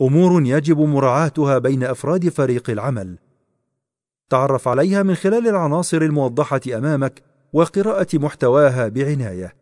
امور يجب مراعاتها بين افراد فريق العمل تعرف عليها من خلال العناصر الموضحه امامك وقراءه محتواها بعنايه